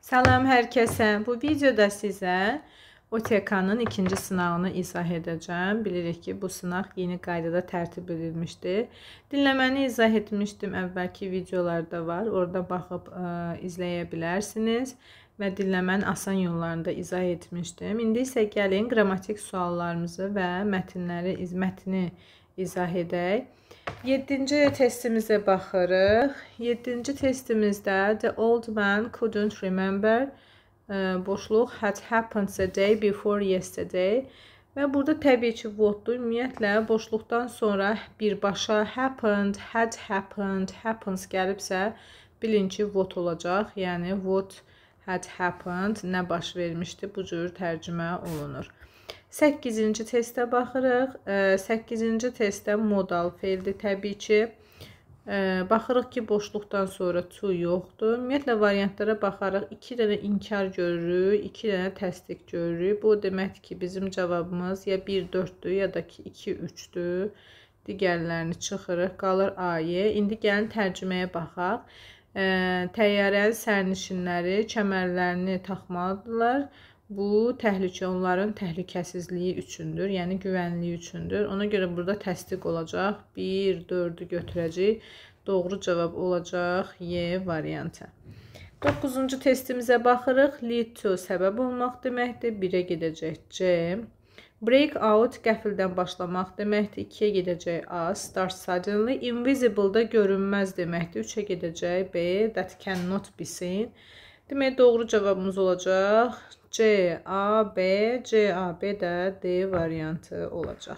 Salam hər kəsə. Bu videoda sizə OTK-nın ikinci sınağını izah edəcəm. Bilirik ki, bu sınaq yeni qaydada tərtib edilmişdir. Dinləməni izah etmişdim əvvəlki videolarda var. Orada baxıb ə, e, izləyə bilərsiniz və dinləmənin asan yollarında izah etmişdim. İndi isə gəlin qrammatik suallarımızı və mətnləri, mətni izah edək. 7-ci testimizə baxırıq. 7-ci testimizdə the old man couldn't remember ə, e, boşluq had happened the day before yesterday. Və burada təbii ki, votdur. Ümumiyyətlə boşluqdan sonra birbaşa happened, had happened, happens gəlibsə, bilin ki, vot olacaq. Yəni vot had happened nə baş vermişdi bu cür tərcümə olunur. 8-ci testə baxırıq. 8-ci testdə modal feildir təbii ki. Baxırıq ki, boşluqdan sonra to yoxdur. Ümumiyyətlə, variantlara baxaraq 2 dənə inkar görürük, 2 dənə təsdiq görürük. Bu deməkdir ki, bizim cavabımız ya 1-4-dür, ya da ki, 2-3-dür. Digərlərini çıxırıq, qalır A-yə. İndi gəlin tərcüməyə baxaq. Təyyarənin sərnişinləri kəmərlərini taxmalıdırlar. Bu təhlükə onların təhlükəsizliyi üçündür, yəni güvənliyi üçündür. Ona görə burada təsdiq olacaq. 1 4-ü götürəcək. Doğru cavab olacaq Y variantı. 9-cu testimizə baxırıq. Lead to səbəb olmaq deməkdir. 1-ə gedəcək C. Break out qəfildən başlamaq deməkdir. 2-yə gedəcək A. Start suddenly invisible-da görünməz deməkdir. 3-ə gedəcək B. That cannot be seen. Demək doğru cavabımız olacaq C, A, B, C, A, B də D variantı olacaq.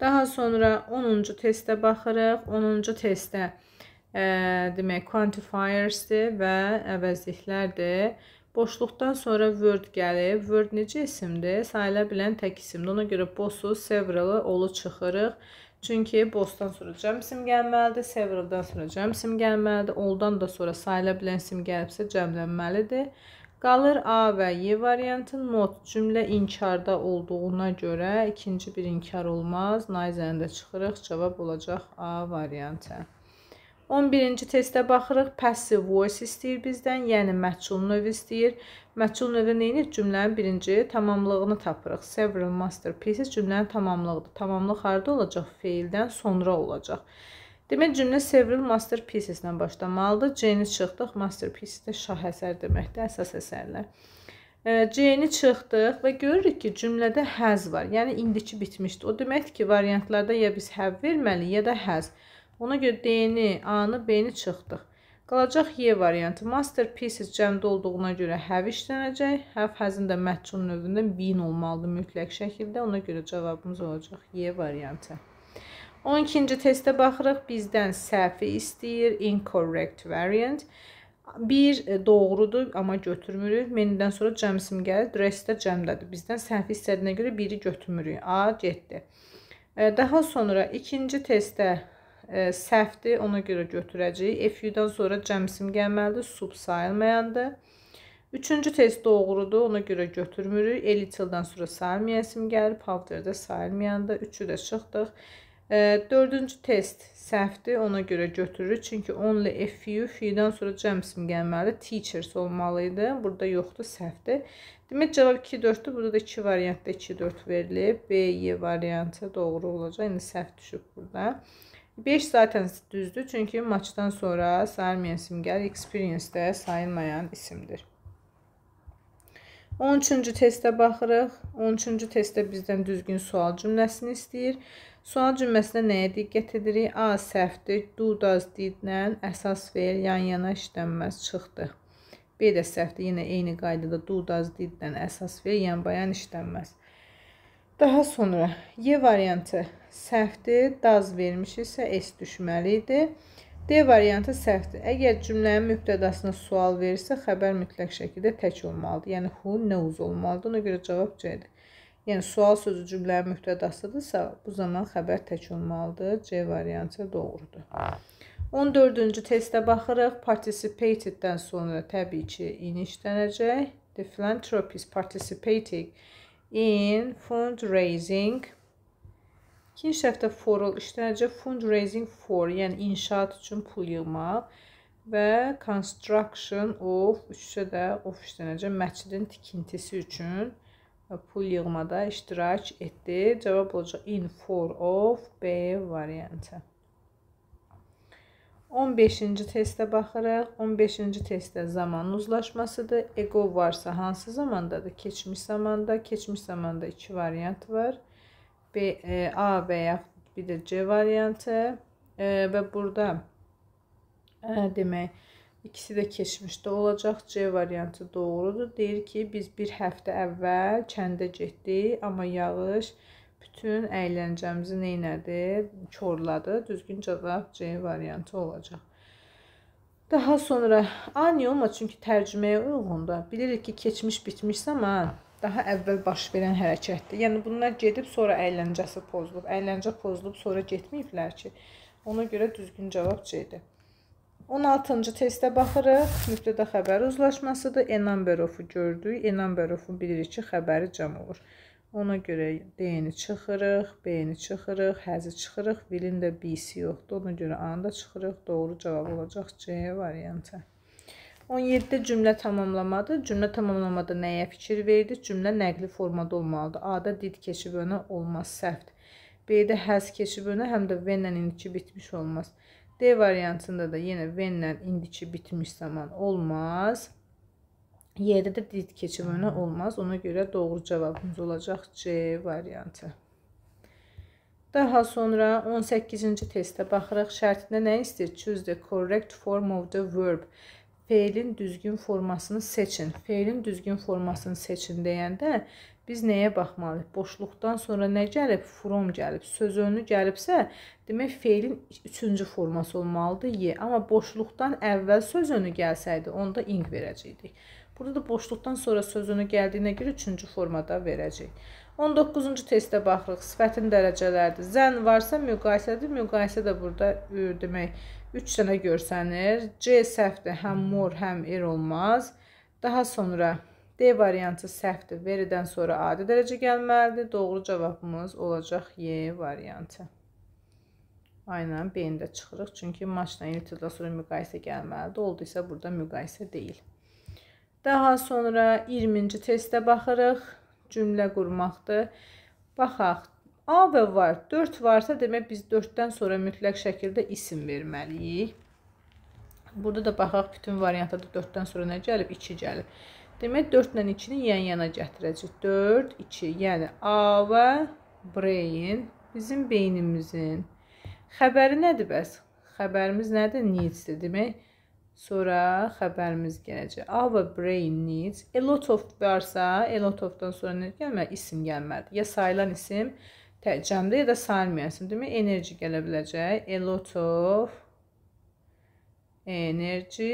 Daha sonra 10-cu testə baxırıq. 10-cu testdə ə, e, demək quantifiers-dir və əvəzliklərdir. Boşluqdan sonra word gəlib. Word necə isimdir? Sayıla bilən tək isimdir. Ona görə bossu, several-ı olu çıxırıq. Çünki bossdan sonra cəm isim gəlməlidir, severaldan sonra cəm isim gəlməlidir, oldan da sonra sayıla bilən isim gəlibsə cəmlənməlidir. Qalır A və Y variantı. Not cümlə inkarda olduğuna görə ikinci bir inkar olmaz. Nayzəni də çıxırıq. Cavab olacaq A variantı. 11-ci testə baxırıq. Passive voice istəyir bizdən, yəni məchul növü istəyir. Məchul növü neynir? Cümlənin birinci tamamlığını tapırıq. Several masterpieces cümlənin tamamlığıdır. Tamamlıq harda olacaq? Feildən sonra olacaq. Demək cümlə several masterpieces-lə başlamalıdır. Jane-i çıxdıq, masterpiece də şah əsər deməkdir, əsas əsərlər. Jane-i çıxdıq və görürük ki, cümlədə has var. Yəni indiki bitmişdi. O deməkdir ki, variantlarda ya biz have verməli, ya da has. Ona görə D-ni, A-nı, B-ni çıxdıq. Qalacaq Y variantı. Masterpieces cəmdə olduğuna görə have işlənəcək. Have has-ın da məhcun növündən bin olmalıdır mütləq şəkildə. Ona görə cavabımız olacaq Y variantı. 12-ci testə baxırıq. Bizdən səhvi istəyir, incorrect variant. Bir e, doğrudur, amma götürmürük. Menidən sonra cəmsim gəlir. Rest də cəmdədir. Bizdən səhvi istədiyinə görə biri götürmürük. A getdi. E, daha sonra ikinci testdə e, səhvdir, ona görə götürəcəyik. FU-dan sonra cəmsim gəlməlidir, sub sayılmayandır. Üçüncü test doğrudur, ona görə götürmürük. Elitildən sonra sayılmayasım gəlir, powderdə sayılmayandır. Üçü də çıxdıq. Dördüncü test səhvdir, ona görə götürürük. Çünki only a few, few-dən sonra cəm ismi gəlməli, teachers olmalı idi. Burada yoxdur, səhvdir. Demək cavab 2-4-dür, burada da 2 variantda 2-4 verilib. B, Y variantı doğru olacaq, indi səhv düşüb burada. 5 zaten düzdür, çünki maçdan sonra sayılmayan isim gəlir, experience də sayılmayan isimdir. 13-cü testə baxırıq. 13-cü testdə bizdən düzgün sual cümləsini istəyir. Sual cümləsində nəyə diqqət edirik? A səhvdir. Do does did-lə əsas feil yan-yana işlənməz çıxdı. B də səhvdir. Yenə eyni qaydada do does did-lə əsas feil yan-bayan işlənməz. Daha sonra Y variantı səhvdir. Does vermişiksə S düşməli idi. D variantı səhvdir. Əgər cümlənin mübtədasına sual verirsə, xəbər mütləq şəkildə tək olmalıdır. Yəni who knows olmalıdır. Ona görə cavab C-dir. Yəni sual sözü cümlənin mühtədasıdırsa, bu zaman xəbər tək olmalıdır. C variantı doğrudur. 14-cü testə baxırıq. Participated-dən sonra təbii ki, in işlənəcək. The philanthropist participated in fundraising. İkinci səhvdə for işlənəcək fundraising for, yəni inşaat üçün pul yığmaq və construction of, üçsə də of işlənəcək məscidin tikintisi üçün pul yığmada iştirak etdi. Cavab olacaq in for of B variantı. 15-ci testə baxırıq. 15-ci testdə zaman uzlaşmasıdır. Ego varsa hansı zamandadır? Keçmiş zamanda. Keçmiş zamanda iki variant var. B, e, A və yaxud bir də C variantı. E, və burada e, demək İkisi də keçmişdə olacaq. C variantı doğrudur. Deyir ki, biz bir həftə əvvəl kəndə getdik, amma yağış bütün əyləncəmizi neynədi? Çorladı. Düzgün cavab C variantı olacaq. Daha sonra ani olma çünki tərcüməyə uyğundur. Bilirik ki, keçmiş bitmişsə amma daha əvvəl baş verən hərəkətdir. Yəni bunlar gedib sonra əyləncəsi pozulub. Əyləncə pozulub sonra getməyiblər ki. Ona görə düzgün cavab C-dir. 16-cı testə baxırıq. Mübtəda xəbər uzlaşmasıdır. Enamberovu gördük. Enamberovun bilirik ki, xəbəri cəm olur. Ona görə D-ni çıxırıq, B-ni çıxırıq, həzi çıxırıq. Vilin də B-si yoxdur. Ona görə A-nı da çıxırıq. Doğru cavab olacaq C variantı. 17-də cümlə tamamlamadır. Cümlə tamamlamada nəyə fikir verdi? Cümlə nəqli formada olmalıdır. A-da did keçib önə olmaz, səhvdir. B-də həz keçib önə, həm də V-lə indiki bitmiş olmaz. D variantında da yenə venlə indiki bitmiş zaman olmaz. Y'də də did keçirmə hmm. olmaz. Ona görə doğru cavabımız olacaq C variantı. Daha sonra 18-ci testə baxırıq. Şərtində nə istəyir? Choose the correct form of the verb. Feilin düzgün formasını seçin. Feilin düzgün formasını seçin deyəndə Biz nəyə baxmalıyıq? Boşluqdan sonra nə gəlib? From gəlib. Söz önlü gəlibsə, demək feilin üçüncü forması olmalıdır ye. Amma boşluqdan əvvəl söz önü gəlsəydi, onda ing verəcəkdik. Burada da boşluqdan sonra söz önü gəldiyinə görə üçüncü formada verəcək. 19-cu testə baxırıq. Sifətin dərəcələrdir. Zən varsa müqayisədir. Müqayisə də burada e, demək 3 dənə görsənir. C səhvdir. Həm mor, həm er olmaz. Daha sonra D variantı səhvdir. Veridən sonra adi dərəcə gəlməlidir. Doğru cavabımız olacaq Y variantı. Aynən B-ni də çıxırıq. Çünki maçla unitildən sonra müqayisə gəlməlidir. Olduysa burada müqayisə deyil. Daha sonra 20-ci testə baxırıq. Cümlə qurmaqdır. Baxaq. A və var. 4 varsa demək biz 4-dən sonra mütləq şəkildə isim verməliyik. Burada da baxaq bütün variantda 4-dən sonra nə gəlib? 2 gəlib. Demək 4 ilə 2-ni yan-yana gətirəcək. 4, 2, yəni A və brain bizim beynimizin. Xəbəri nədir bəs? Xəbərimiz nədir? Needs-dir demək. Sonra xəbərimiz gələcək. Our brain needs a lot of varsa, a lot of-dan sonra nə gəlməli? İsim gəlməlidir. Ya sayılan isim cəmdə ya da sayılmayan isim. Demək, enerji gələ biləcək. A lot of energy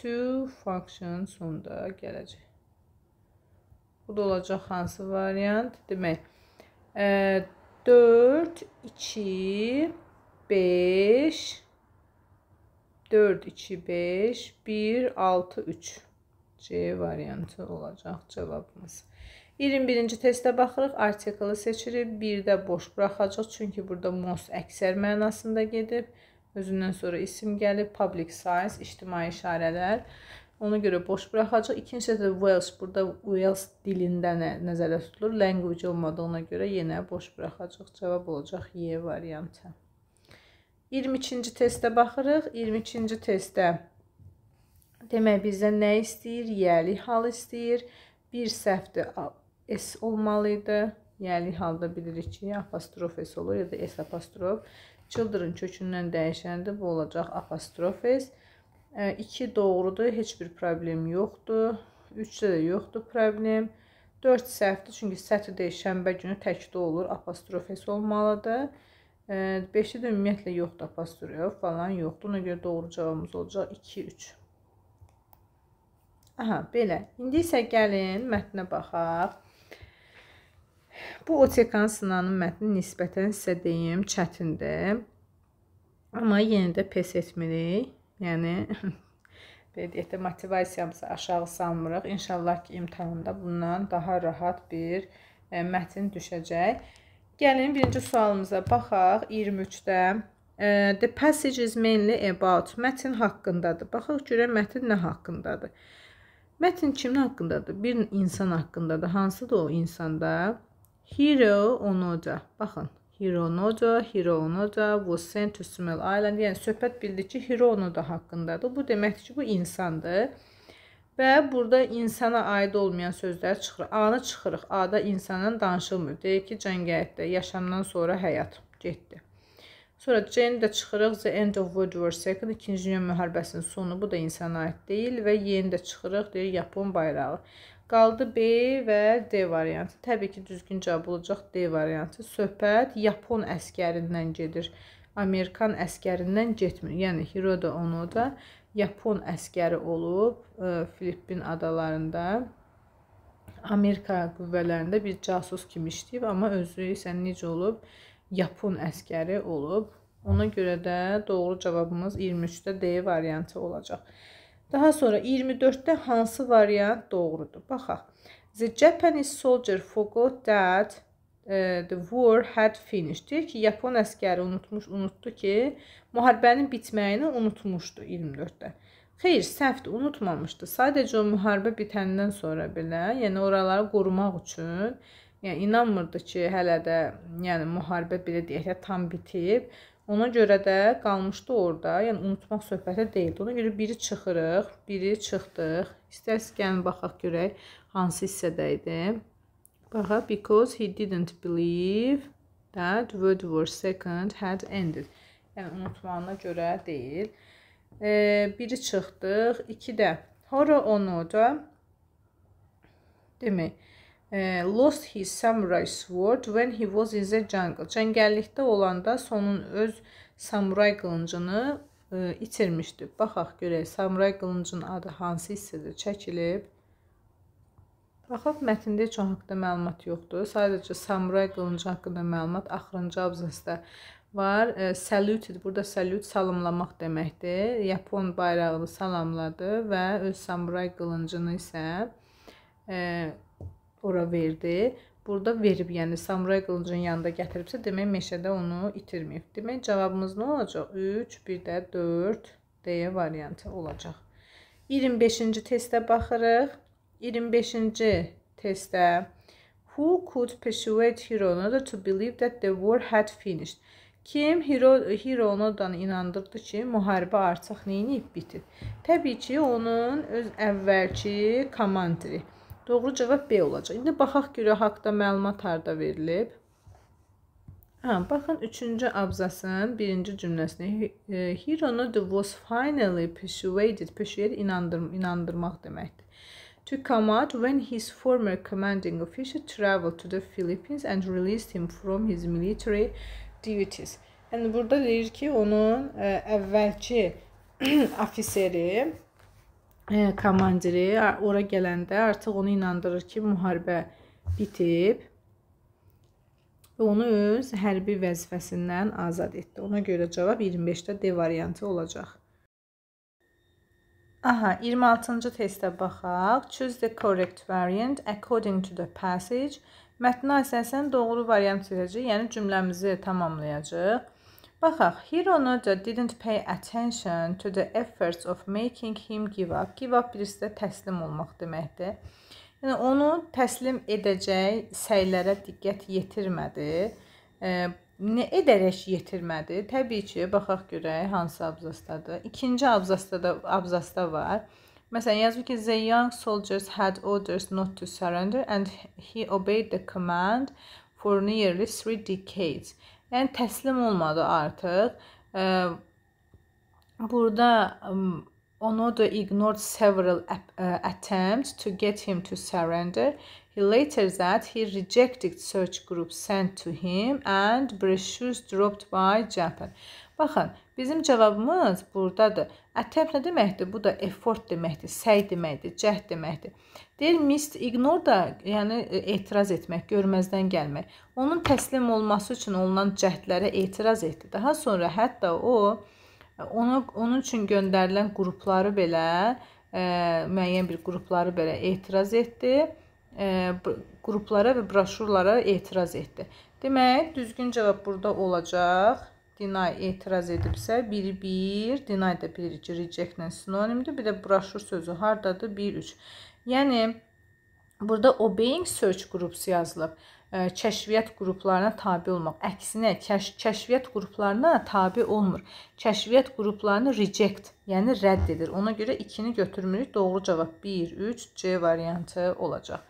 to function sonda gələcək. Bu da olacaq hansı variant? Demək, ə, 4, 2, 5, 4, 2, 5, 1, 6, 3. C variantı olacaq cavabımız. 21-ci testə baxırıq. Artikılı seçirik. Bir də boş buraxacaq. Çünki burada most əksər mənasında gedib. Özündən sonra isim gəlib, public size, ictimai işarələr. Ona görə boş buraxacaq. İkinci sətə Welsh, burada Welsh dilində nə nəzərdə tutulur? Language olmadığına görə yenə boş buraxacaq. Cavab olacaq Y variantı. 22-ci testə baxırıq. 22-ci testdə demək bizdən nə istəyir? Yəli hal istəyir. Bir səhvdir S olmalı idi. Yəli halda bilirik ki, apostrof s olur ya da s apostrof. Children kökündən dəyişəndə bu olacaq apostrof s. 2 e, doğrudur, heç bir problem yoxdur. 3-də də yoxdur problem. 4 səhvdir, çünki Saturday şənbə günü təkdə olur, apostrof s olmalıdır. 5-də e, də ümumiyyətlə yoxdur apostrof falan yoxdur. Ona görə doğru cavabımız olacaq 2 3. Aha, belə. İndi isə gəlin mətnə baxaq. Bu OTK sınavının mətni nisbətən sizə deyim, çətindir. Amma yenə də pes etmirik. Yəni belə deyək də motivasiyamızı aşağı salmırıq. İnşallah ki, imtahanda bundan daha rahat bir ə, e, mətn düşəcək. Gəlin birinci sualımıza baxaq. 23-də e, the passage is mainly about mətn haqqındadır. Baxaq görək mətn nə haqqındadır. Mətn kimin haqqındadır? Bir insan haqqındadır. Hansıdır o insanda? Hiro Onoda. Baxın. Hiro Onoda, Hiro Onoda was sent to Small Island. Yəni söhbət bildik ki, Hiro Onoda haqqındadır. Bu deməkdir ki, bu insandır. Və burada insana aid olmayan sözlər çıxır. A-nı çıxırıq. A-da insandan danışılmır. Deyir ki, cəngəyətdə yaşamdan sonra həyat getdi. Sonra Jane də çıxırıq The End of World War II, İkinci Dünya müharibəsinin sonu, bu da insana aid deyil və yeni də çıxırıq, deyir Yapon bayrağı. Qaldı B və D variantı. Təbii ki, düzgün cavab olacaq D variantı. Söhbət Yapon əskərindən gedir. Amerikan əskərindən getmir. Yəni Hiroda onu da Yapon əskəri olub e, Filippin adalarında Amerika qüvvələrində bir casus kimi işləyib, amma özü isə necə olub? Yapon əskəri olub. Ona görə də doğru cavabımız 23-də D variantı olacaq. Daha sonra 24-də hansı variant doğrudur? Baxaq. The Japanese soldier forgot that uh, the war had finished. Deyir ki, Yapon əskəri unutmuş, unutdu ki, müharibənin bitməyini unutmuşdu 24-də. Xeyr, səhvdir, unutmamışdı. Sadəcə o müharibə bitəndən sonra belə, yəni oraları qorumaq üçün, yəni inanmırdı ki, hələ də, yəni müharibə belə deyək də tam bitib. Ona görə də qalmışdı orada. Yəni unutmaq söhbətə deyildi. Ona görə biri çıxırıq, biri çıxdıq. İstərsiniz gəlin baxaq görək hansı hissədə idi. Baxaq because he didn't believe that Wordsworth second had ended. Yəni unutmağına görə deyil. E, biri çıxdıq, 2 də. Hora onu da demək e, lost his samurai sword when he was in the jungle. Cəngəllikdə olanda sonun öz samuray qılıncını e, itirmişdi. Baxaq görək samuray qılıncının adı hansı hissədə çəkilib? Baxaq mətndə heç o haqqda məlumat yoxdur. Sadəcə samuray qılıncı haqqında məlumat axırıncı abzasda var. E, saluted burada salut salamlamaq deməkdir. Yapon bayrağını salamladı və öz samuray qılıncını isə e, ora verdi. Burada verib, yəni samuray qılıncının yanında gətiribsə, demək meşədə onu itirməyib. Demək cavabımız nə olacaq? 3, bir də 4 deyə variantı olacaq. 25-ci testə baxırıq. 25-ci testdə Who could persuade Hironoda to believe that the war had finished? Kim Hiro Hironodan inandırdı ki, müharibə artıq nəyinib bitib. Təbii ki, onun öz əvvəlki komandiri Doğru cavab B olacaq. İndi baxaq görə haqda məlumat harda verilib. Hə, baxın 3-cü abzasın 1-ci cümləsinə Hironu e, was finally persuaded, persuaded inandır, inandırmaq deməkdir. To come out when his former commanding officer traveled to the Philippines and released him from his military duties. Yəni burada deyir ki, onun ə, e, əvvəlki ofiseri komandiri ora gələndə artıq onu inandırır ki, müharibə bitib və onu öz hərbi vəzifəsindən azad etdi. Ona görə cavab 25-də D variantı olacaq. Aha, 26-cı testə baxaq. Choose the correct variant according to the passage. Mətnə əsasən doğru variant seçəcək, yəni cümləmizi tamamlayacaq. Baxaq, Hironoca didn't pay attention to the efforts of making him give up. Give up birisi də təslim olmaq deməkdir. Yəni onu təslim edəcək səylərə diqqət yetirmədi. E, nə edərək yetirmədi? Təbii ki, baxaq görək hansı abzasdadır. İkinci abzasda da abzasda var. Məsələn, yazılır ki, the young soldiers had orders not to surrender and he obeyed the command for nearly three decades. Yəni təslim olmadı artıq. E, burada Onoda ignored several e, attempts to get him to surrender. He later that he rejected search group sent to him and brochures dropped by Japan. Baxın, bizim cavabımız burdadır. Attempt nə deməkdir? Bu da effort deməkdir, səy deməkdir, cəhd deməkdir. Deyir mist ignore da, yəni e, etiraz etmək, görməzdən gəlmək. Onun təslim olması üçün olunan cəhdlərə etiraz etdi. Daha sonra hətta o onu onun üçün göndərilən qrupları belə ə, e, müəyyən bir qrupları belə etiraz etdi. Ə, e, qruplara və broşurlara etiraz etdi. Demək, düzgün cavab burada olacaq. Deny etiraz edibsə 1-1, deny də bilirik ki, rejectlə sinonimdir. Bir də broşur sözü hardadır? 1-3. Yəni burada obeying search groups yazılıb e, kəşfiyyat qruplarına tabe olmaq. Əksinə, kəş kəşfiyyat qruplarına tabe olmur. Kəşfiyyat qruplarını reject, yəni rədd edir. Ona görə 2-ni götürmürük. Doğru cavab 1, 3, C variantı olacaq.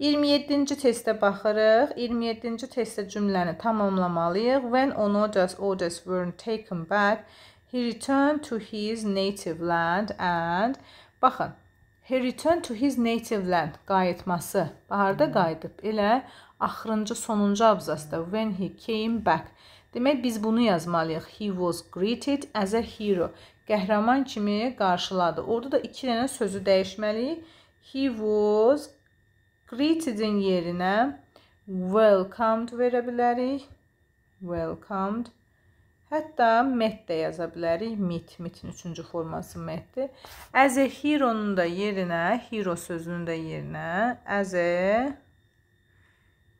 27-ci testə baxırıq. 27-ci testdə cümləni tamamlamalıyıq. When Onoda's orders weren't taken back, he returned to his native land and baxın He returned to his native land. Qayıtması. Baharda qayıdıb. Elə axırıncı sonuncu abzasda when he came back. Demək biz bunu yazmalıyıq. He was greeted as a hero. Qəhrəman kimi qarşıladı. Orada da 2 dənə sözü dəyişməliyik. He was greeted-in yerinə welcomed verə bilərik. Welcomed Hətta met də yaza bilərik. Mit, mitin üçüncü forması metdir. As a hero-nun da yerinə, hero sözünün də yerinə as a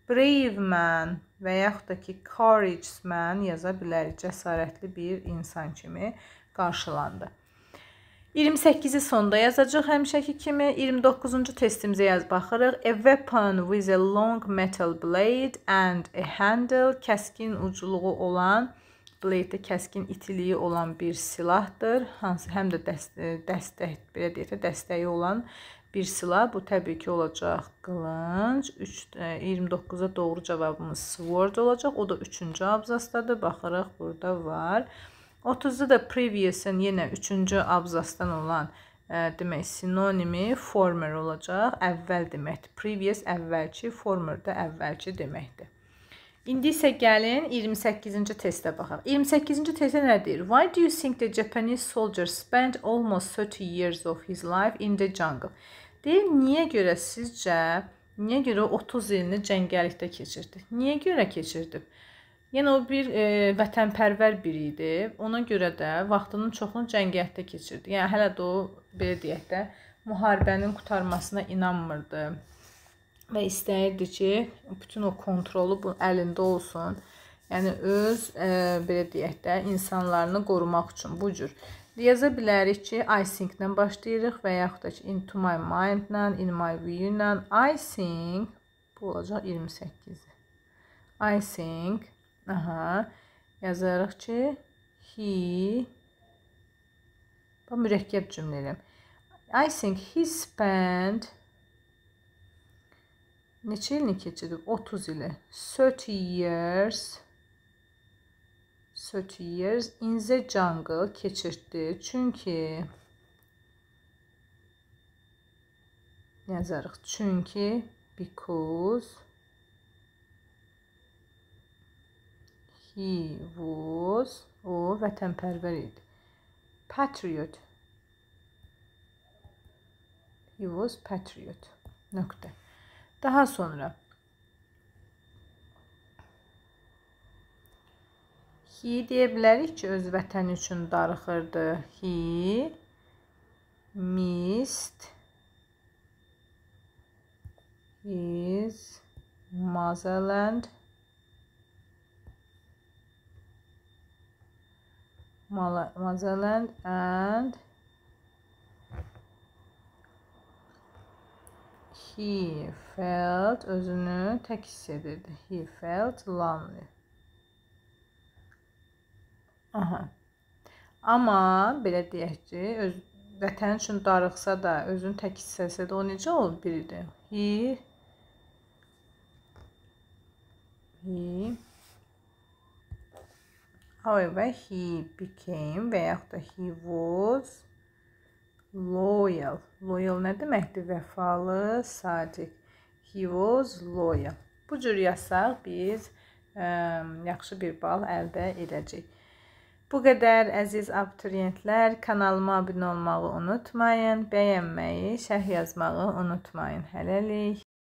brave man və yaxud da ki courage man yaza bilərik. Cəsarətli bir insan kimi qarşılandı. 28-ci sonda yazacağıq həmişəki kimi. 29-cu testimizə yaz baxırıq. A weapon with a long metal blade and a handle kəskin ucluğu olan bleydə kəskin itiliyi olan bir silahdır. Hansı həm də dəst e, dəstək, belə deyək də, dəstəyi olan bir silah. Bu təbii ki, olacaq qılınc. 3 29-a e, doğru cavabımız sword olacaq. O da 3-cü abzasdadır. Baxırıq, burada var. 30-da da previous-in yenə 3-cü abzasdan olan ə, e, demək sinonimi former olacaq. Əvvəl deməkdir. Previous əvvəlki, former də əvvəlki deməkdir. İndi isə gəlin 28-ci testə baxaq. 28-ci testə nə deyir? Why do you think the Japanese soldier spent almost 30 years of his life in the jungle? Deyir, niyə görə sizcə, niyə görə 30 ilini cəngəllikdə keçirdi? Niyə görə keçirdi? Yəni o bir e, vətənpərvər biri idi. Ona görə də vaxtının çoxunu cəngəllikdə keçirdi. Yəni hələ də o belə deyək də müharibənin qurtarmasına inanmırdı və istəyirdi ki, bütün o kontrolu bu əlində olsun. Yəni öz e, belə deyək də insanlarını qorumaq üçün bu cür yaza bilərik ki, I think-lə başlayırıq və yaxud da ki, into my mind-lə, in my view-lə. I think bu olacaq 28. I think, aha, yazarıq ki, he bu mürəkkəb cümləyəm. I think he spent neçə ilini keçirib? 30 ili. 30 years 30 years in the jungle keçirdi. Çünki yazarıq. Çünki because he was o vətənpərvər idi. Patriot. He was patriot. Nöqtə. Daha sonra He deyə bilərik ki, öz vətəni üçün darıxırdı. He missed his motherland motherland and He felt özünü tək hiss edirdi. He felt lonely. Aha. Amma belə deyək ki, öz vətən üçün darıxsa da, özünü tək hiss etsə də o necə olub biridir? He He However, he became və yaxud da he was Loyal. Loyal nə deməkdir? Vəfalı, sadiq. He was loyal. Bu cür yazsaq biz ə, yaxşı bir bal əldə edəcəyik. Bu qədər əziz abituriyentlər, kanalıma abunə olmağı unutmayın, bəyənməyi, şərh yazmağı unutmayın. Hələlik.